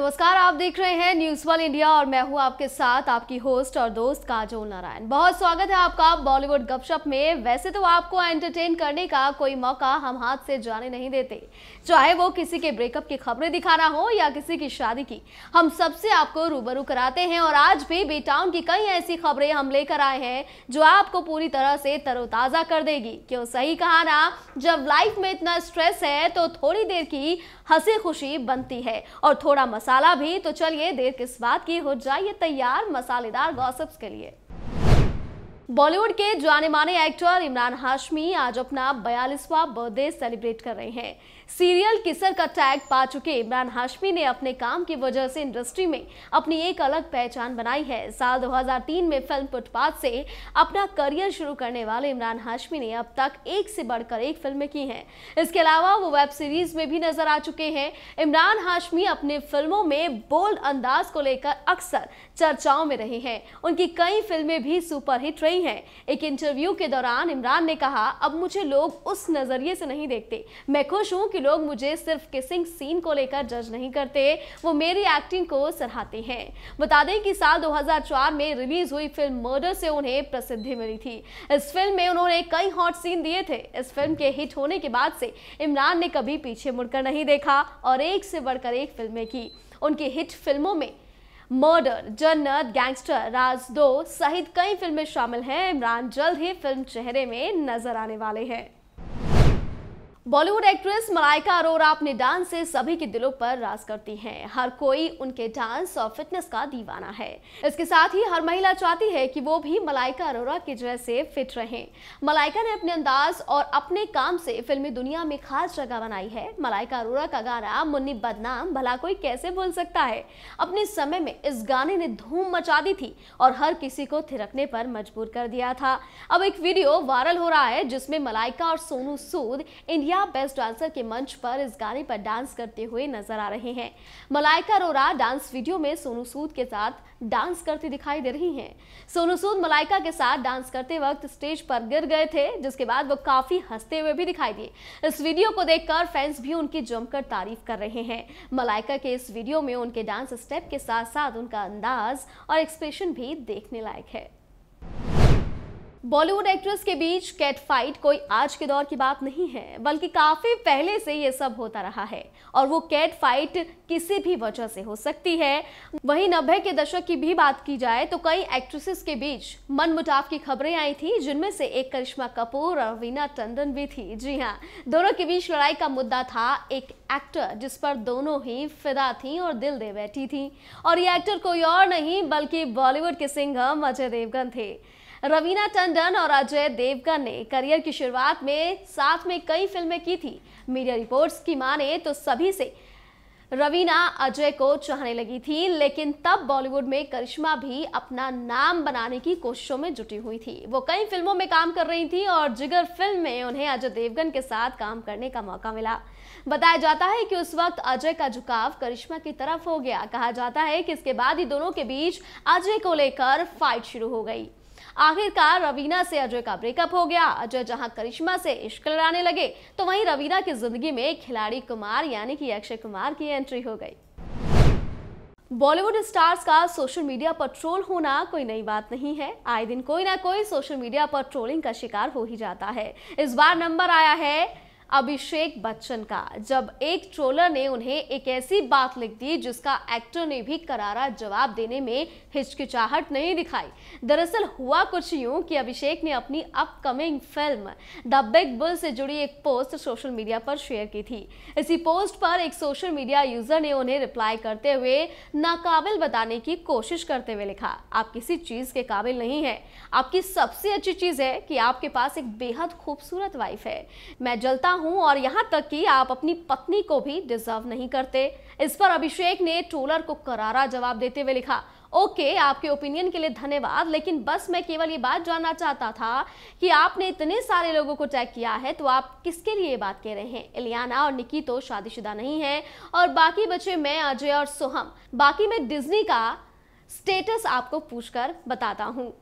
नमस्कार आप देख रहे हैं न्यूज वन इंडिया और मैं हूं आपके साथ आपकी होस्ट और दोस्त काजोल नारायण बहुत स्वागत है आपका बॉलीवुड गपशप में वैसे तो आपको एंटरटेन करने का कोई मौका हम हाथ से जाने नहीं देते चाहे वो किसी के ब्रेकअप की खबरें दिखाना हो या किसी की शादी की हम सबसे आपको रूबरू कराते हैं और आज भी बी टाउन की कई ऐसी खबरें हम लेकर आए हैं जो आपको पूरी तरह से तरोताज़ा कर देगी क्यों सही कहा ना जब लाइफ में इतना स्ट्रेस है तो थोड़ी देर की हंसी खुशी बनती है और थोड़ा मसाला मसाला भी तो चलिए देर किस बात की हो जाइए तैयार मसालेदार गॉसिप्स के लिए बॉलीवुड के जाने माने एक्टर इमरान हाशमी आज अपना बयालीसवा बर्थडे सेलिब्रेट कर रहे हैं सीरियल किसर का टैग पा चुके इमरान हाशमी ने अपने काम की वजह से इंडस्ट्री में अपनी एक अलग पहचान बनाई है साल 2003 में फिल्म फुटपाथ से अपना करियर शुरू करने वाले इमरान हाशमी ने अब तक एक से बढ़कर एक फिल्में की हैं इसके अलावा वो वेब सीरीज में भी नजर आ चुके हैं इमरान हाशमी अपने फिल्मों में बोल्ड अंदाज को लेकर अक्सर चर्चाओं में रहे हैं उनकी कई फिल्में भी सुपरहिट रही हैं एक इंटरव्यू के दौरान इमरान ने कहा अब मुझे लोग उस नज़रिए से नहीं देखते मैं खुश हूँ कि कि लोग मुझे सिर्फ किसिंग सीन को लेकर जज नहीं करते वो मेरी एक्टिंग को सराहते हैं बता दें कि साल 2004 में रिलीज हुई फिल्म मर्डर से उन्हें प्रसिद्धि मिली थी इस फिल्म में उन्होंने कई हॉट सीन दिए थे इस फिल्म के हिट होने के बाद से इमरान ने कभी पीछे मुड़कर नहीं देखा और एक से बढ़कर एक फिल्में की उनकी हिट फिल्मों में मर्डर जन्नत गैंगस्टर राज दो सहित कई फिल्में शामिल हैं इमरान जल्द ही फिल्म चेहरे में नजर आने वाले हैं बॉलीवुड एक्ट्रेस मलाइका अरोरा अपने डांस से सभी के दिलों पर राज करती हैं हर कोई उनके डांस और फिटनेस का दीवाना है इसके साथ ही हर महिला चाहती है कि वो भी मलाइका अरोरा के जैसे फिट रहें मलाइका ने अपने अंदाज और अपने काम से फिल्मी दुनिया में खास जगह बनाई है मलाइका अरोरा का गाना मुन्नी बदनाम भला कोई कैसे बोल सकता है अपने समय में इस गाने ने धूम मचा दी थी और हर किसी को थिरकने पर मजबूर कर दिया था अब एक वीडियो वायरल हो रहा है जिसमे मलाइका और सोनू सूद इंडिया रिया बेस्ट डांसर के मंच पर इस गाने पर डांस करते हुए नजर आ रहे हैं मलाइका अरोरा डांस वीडियो में सोनू सूद के साथ डांस करती दिखाई दे रही हैं सोनू सूद मलाइका के साथ डांस करते वक्त स्टेज पर गिर गए थे जिसके बाद वो काफी हंसते हुए भी दिखाई दिए इस वीडियो को देखकर फैंस भी उनकी जमकर तारीफ कर रहे हैं मलाइका के इस वीडियो में उनके डांस स्टेप के साथ साथ उनका अंदाज और एक्सप्रेशन भी देखने लायक है बॉलीवुड एक्ट्रेस के बीच कैट फाइट कोई आज के दौर की बात नहीं है बल्कि काफ़ी पहले से ये सब होता रहा है और वो कैट फाइट किसी भी वजह से हो सकती है वहीं नब्बे के दशक की भी बात की जाए तो कई एक्ट्रेसेस के बीच मन मुटाव की खबरें आई थी जिनमें से एक करिश्मा कपूर और वीना टंडन भी थी जी हाँ दोनों के बीच लड़ाई का मुद्दा था एक एक्टर जिस पर दोनों ही फिदा थी और दिल दे बैठी थी और ये एक्टर कोई और नहीं बल्कि बॉलीवुड के सिंगर अजय देवगन थे रवीना टंडन और अजय देवगन ने करियर की शुरुआत में साथ में कई फिल्में की थी मीडिया रिपोर्ट्स की माने तो सभी से रवीना अजय को चाहने लगी थी लेकिन तब बॉलीवुड में करिश्मा भी अपना नाम बनाने की कोशिशों में जुटी हुई थी वो कई फिल्मों में काम कर रही थी और जिगर फिल्म में उन्हें अजय देवगन के साथ काम करने का मौका मिला बताया जाता है कि उस वक्त अजय का झुकाव करिश्मा की तरफ हो गया कहा जाता है कि इसके बाद ही दोनों के बीच अजय को लेकर फाइट शुरू हो गई आखिरकार रवीना से अजय का ब्रेकअप हो गया अजय जहां करिश्मा से इश्क लड़ाने लगे तो वहीं रवीना की जिंदगी में खिलाड़ी कुमार यानी कि अक्षय कुमार की एंट्री हो गई बॉलीवुड स्टार्स का सोशल मीडिया पर ट्रोल होना कोई नई बात नहीं है आए दिन कोई ना कोई सोशल मीडिया पर ट्रोलिंग का शिकार हो ही जाता है इस बार नंबर आया है अभिषेक बच्चन का जब एक ट्रोलर ने उन्हें एक ऐसी बात लिख दी जिसका एक्टर ने भी करारा जवाब देने में हिचकिचाहट नहीं दिखाई दरअसल हुआ कुछ यूं कि अभिषेक ने अपनी upcoming film the big bull से जुड़ी एक पोस्ट सोशल मीडिया पर शेयर की थी इसी पोस्ट पर एक सोशल मीडिया यूजर ने उन्हें रिप्लाई करते हुए नाकाबिल बताने की कोशिश करते हुए लिखा आप किसी चीज के काबिल नहीं है आपकी सबसे अच्छी चीज है कि आपके पास एक बेहद खूबसूरत वाइफ है मैं जलता हूं और यहां तक कि आप अपनी पत्नी को भी डिजर्व नहीं करते इस पर अभिषेक ने ट्रोलर को करारा जवाब देते हुए लिखा ओके okay, आपके ओपिनियन के लिए धन्यवाद लेकिन बस मैं केवल ये बात जानना चाहता था कि आपने इतने सारे लोगों को टैग किया है तो आप किसके लिए ये बात कह रहे हैं इलियाना और निकी तो शादीशुदा नहीं है और बाकी बचे मैं अजय और सोहम बाकी मैं डिज्नी का स्टेटस आपको पूछकर बताता हूँ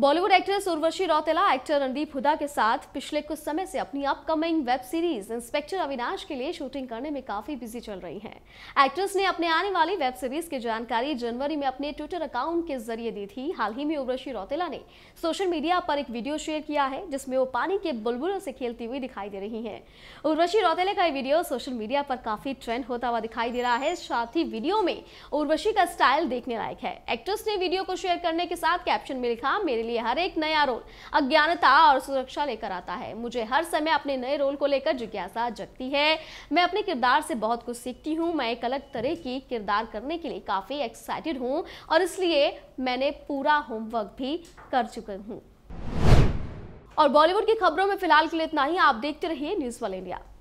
Bollywood actress Urvashi Rautela actor Randeep Hooda के साथ पिछले कुछ समय से अपनी upcoming web series inspector Avinash के लिए शूटिंग करने में काफी बिजी चल रही हैं। एक्ट्रेस ने अपने आने वाली वेब सीरीज की जानकारी जनवरी में अपने ट्विटर अकाउंट के जरिए दी थी हाल ही में उर्वशी रौतेला ने सोशल मीडिया पर एक वीडियो शेयर किया है जिसमें वो पानी के बुलबुलों से खेलती हुई दिखाई दे रही है उर्वशी रौतेला का ये वीडियो सोशल मीडिया पर काफी ट्रेंड होता हुआ दिखाई दे रहा है साथ ही वीडियो में उर्वशी का स्टाइल देखने लायक है एक्ट्रेस ने वीडियो को शेयर करने के साथ कैप्शन में लिखा मेरे लिए हर एक नया रोल अज्ञानता और सुरक्षा लेकर आता है मुझे हर समय अपने नए रोल को लेकर जिज्ञासा जगती है मैं अपने किरदार से बहुत कुछ सीखती हूँ मैं एक अलग तरह की किरदार करने के लिए काफ़ी एक्साइटेड हूँ और इसलिए मैंने पूरा होमवर्क भी कर चुका हूँ और बॉलीवुड की खबरों में फिलहाल के लिए इतना ही आप देखते रहिए न्यूज़ वाल इंडिया